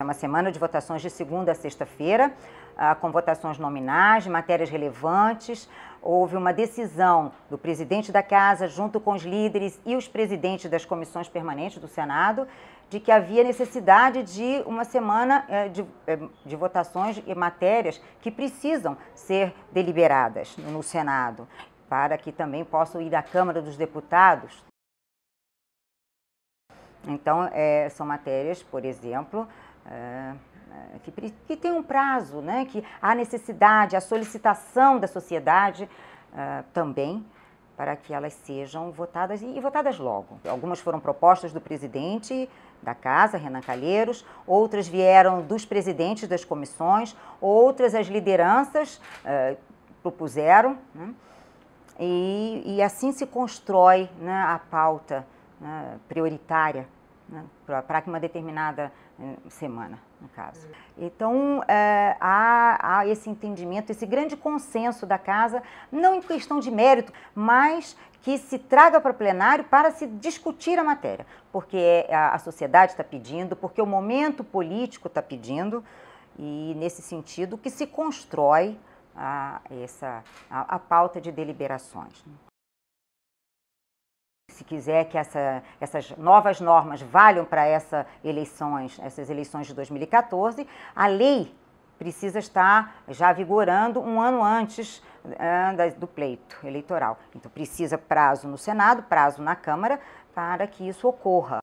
É uma semana de votações de segunda a sexta-feira, ah, com votações nominais, matérias relevantes. Houve uma decisão do presidente da casa, junto com os líderes e os presidentes das comissões permanentes do Senado, de que havia necessidade de uma semana eh, de, eh, de votações e matérias que precisam ser deliberadas no Senado, para que também possam ir à Câmara dos Deputados. Então, é, são matérias, por exemplo, é, é, que, que tem um prazo, né, que há necessidade, a solicitação da sociedade é, também para que elas sejam votadas e, votadas logo. Algumas foram propostas do presidente da casa, Renan Calheiros, outras vieram dos presidentes das comissões, outras as lideranças uh, propuseram, né? e, e, assim se constrói né, a pauta né, prioritária né, para uma determinada eh, semana, no caso. Então, é, há, há, esse entendimento, esse grande consenso da casa, não em questão de mérito, mas que se traga para o plenário para se discutir a matéria, porque a, a sociedade está pedindo, porque o momento político está pedindo, e nesse sentido que se constrói a, essa, a, a pauta de deliberações. Né? se quiser que essa, essas novas normas valham para essa eleições, essas eleições de 2014, a lei precisa estar já vigorando um ano antes uh, do pleito eleitoral. Então, precisa prazo no Senado, prazo na Câmara, para que isso ocorra.